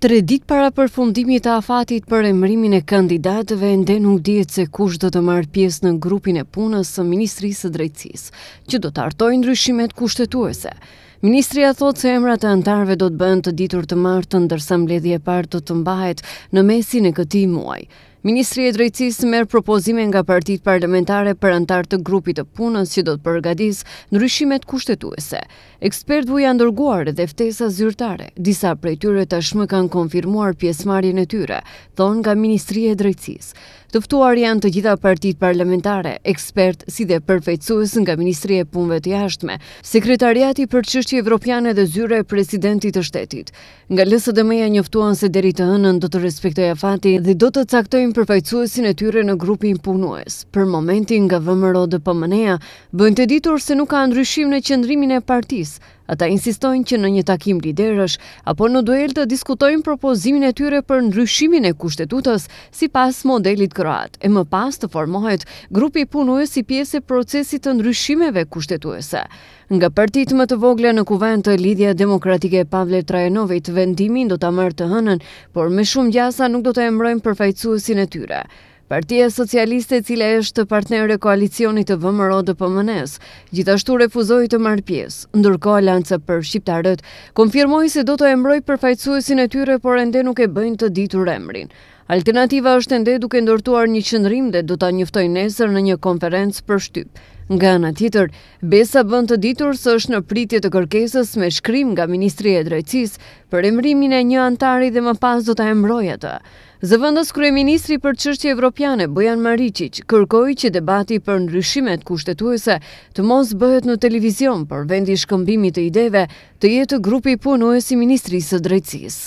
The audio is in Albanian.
Tre dit para përfundimit të afatit për emrimin e kandidatëve, ende nuk dihet se kush do të marrë pjesë në grupin e punës së Ministrisë së Drejtësisë, që do të hartojë ndryshimet kushtetuese. Ministri a thot se emrat e antarve do të bëhen të ditur të martën, ndërsa mbledhje e partë të të mbahet në mesin e këti muaj. Ministri e drejtësisë merë propozime nga partit parlamentare për antar të grupit të punës si do të përgadis në ryshimet kushtetuese. Ekspert vuj janë dërguar dhe ftesa zyrtare, disa prej tyre tashmë kanë konfirmuar pjesmarin e tyre, thonë nga Ministri e drejtësisë. Tëftuar janë të gjitha partit parlamentare, ekspert si dhe përfejtësues nga Ministri e punëve të jashtme, sekretariati për Bashkë Evropiane dhe zyre e presidentit të shtetit. Nga lësë ja njoftuan njëftuan se deri të hënën do të respektoja fati dhe do të caktojnë përfajcuesin e tyre në grupin punues. Për momentin nga vëmëro dhe pëmëneja, po bënd të ditur se nuk ka ndryshim në qëndrimin e partisë, Ata insistojnë që në një takim liderësh, apo në duel të diskutojnë propozimin e tyre për ndryshimin e kushtetutës si pas modelit kroat, e më pas të formohet grupi e si pjesë e procesit të ndryshimeve kushtetuese. Nga partit më të vogla në kuvent të lidhja demokratike Pavle Trajanovit, vendimin do të amërë të hënën, por me shumë gjasa nuk do të emrojmë përfajtësuesin e tyre. Partia Socialiste cila është partnere e koalicionit të vëmëro dhe pëmënes, gjithashtu refuzoj të marrë piesë, ndërko alantësë për shqiptarët, konfirmoj se do të emroj përfajtësuesin e tyre, por ende nuk e bëjnë të ditur emrin. Alternativa është ende duke ndortuar një qëndrim dhe du ta njëftoj nesër në një konferencë për shtypë. Nga në titër, besa bënd të ditur së është në pritje të kërkesës me shkrim nga Ministri e Drejcis për emrimin e një antari dhe më pas do të emroja të. Zëvëndës Krye Ministri për Qështje Evropiane, Bojan Maricic, kërkoj që debati për ndryshimet kushtetuese të mos bëhet në televizion për vendi shkëmbimit e ideve të jetë grupi punuesi Ministrisë Drejcis.